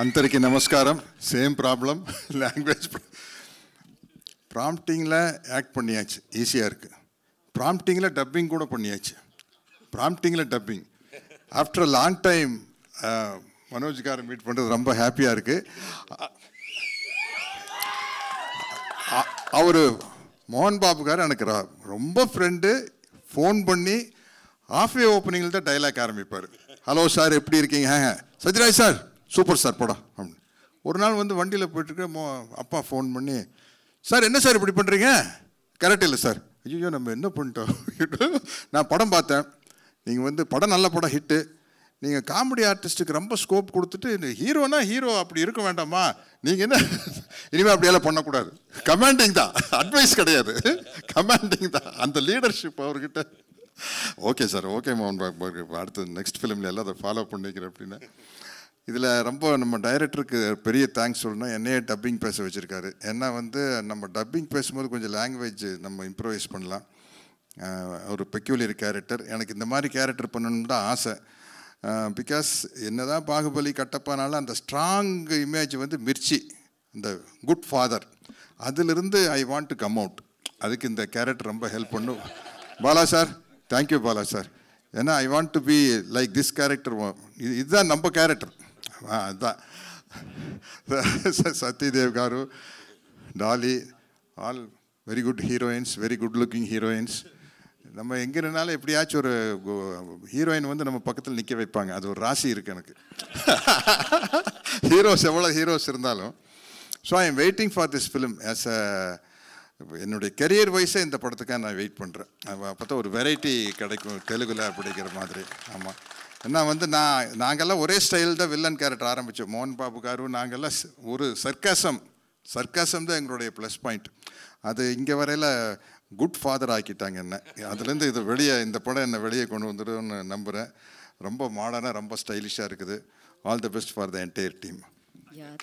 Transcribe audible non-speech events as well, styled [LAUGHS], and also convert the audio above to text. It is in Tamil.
అందరికీ நமஸ்காரம் சேம் ப்ராப்ளம் லாங்குவேஜ் ப்ராம்ப்டிங்கில் ஆக்ட் பண்ணியாச்சு ஈஸியாக இருக்குது ப்ராம்ப்டிங்கில் டப்பிங் கூட பண்ணியாச்சு ப்ராம்ப்டிங்கில் டப்பிங் ஆஃப்டர் லாங் டைம் மனோஜ்காரை மீட் பண்ணுறது ரொம்ப ஹாப்பியாக இருக்குது அவர் மோகன் பாபுக்கார் எனக்கு ரொம்ப ஃப்ரெண்டு ஃபோன் பண்ணி ஆஃபே ஓப்பனிங்கில் தான் டைலாக் ஆரம்பிப்பார் ஹலோ சார் எப்படி இருக்கீங்க சத்யராஜ் சார் சூப்பர் சார் போடா அப்படின்னு ஒரு நாள் வந்து வண்டியில் போயிட்டுருக்க மோ அப்பா ஃபோன் பண்ணி சார் என்ன சார் இப்படி பண்ணுறீங்க கரெக்ட் இல்லை சார் ஐயோ நம்ம என்ன பண்ணிட்டோம் [LAUGHS] நான் படம் பார்த்தேன் நீங்கள் வந்து படம் நல்ல படம் ஹிட்டு நீங்கள் காமெடி ஆர்டிஸ்ட்டுக்கு ரொம்ப ஸ்கோப் கொடுத்துட்டு இந்த ஹீரோனா ஹீரோ அப்படி இருக்க வேண்டாமா நீங்கள் என்ன இனிமேல் அப்படியெல்லாம் பண்ணக்கூடாது கமாண்டிங் தான் அட்வைஸ் கிடையாது கமாண்டிங் தான் அந்த லீடர்ஷிப் அவர்கிட்ட ஓகே சார் ஓகே மோகன் பாபு அடுத்தது நெக்ஸ்ட் ஃபிலிமில் எல்லாம் அதை ஃபாலோ பண்ணிக்கிறேன் அப்படின்னா இதில் ரொம்ப நம்ம டைரக்டருக்கு பெரிய தேங்க்ஸ் சொல்லணும் என்னையே டப்பிங் பேச வச்சுருக்காரு ஏன்னா வந்து நம்ம டப்பிங் பேசும்போது கொஞ்சம் லாங்குவேஜ் நம்ம இம்ப்ரூவைஸ் பண்ணலாம் ஒரு பெக்யூலியர் கேரக்டர் எனக்கு இந்த மாதிரி கேரக்டர் பண்ணணும்னு தான் ஆசை பிகாஸ் என்ன தான் பாகுபலி கட்டப்பானாலும் அந்த ஸ்ட்ராங் இமேஜ் வந்து மிர்ச்சி இந்த குட் ஃபாதர் அதிலிருந்து I want to come out அதுக்கு இந்த கேரக்டர் ரொம்ப ஹெல்ப் பண்ணும் Bala sir thank you Bala sir ஏன்னா I want to be like this character இது இதுதான் நம்ம character Satyadev garu Daali all very good heroines very good looking heroines நம்ம எங்கே இருந்தாலும் எப்படியாச்சும் ஒரு ஹீரோயின் வந்து நம்ம பக்கத்தில் நிற்க வைப்பாங்க அது ஒரு ராசி இருக்குது எனக்கு ஹீரோஸ் எவ்வளோ ஹீரோஸ் இருந்தாலும் so I am waiting for this film as a என்னுடைய கெரியர் வைஸே இந்த படத்துக்காக நான் வெயிட் பண்ணுறேன் அப்போ ஒரு வெரைட்டி கிடைக்கும் தெலுங்கில் அப்படிங்கிற மாதிரி ஆமாம் ஏன்னா வந்து நான் நாங்கள்லாம் ஒரே ஸ்டைல் தான் வில்லன் கேரக்டர் ஆரம்பித்தோம் மோகன் பாபு காரு நாங்கள்லாம் ஒரு சர்க்காசம் சர்க்காசம் தான் எங்களுடைய ப்ளஸ் பாயிண்ட் அது இங்கே வரையில் குட் ஃபாதர் ஆக்கிட்டாங்க என்ன அதுலேருந்து இது வெளியே இந்த படம் என்னை வெளியே கொண்டு வந்துடும்னு நம்புகிறேன் ரொம்ப மாடர்னாக ரொம்ப ஸ்டைலிஷாக இருக்குது all the best for the entire team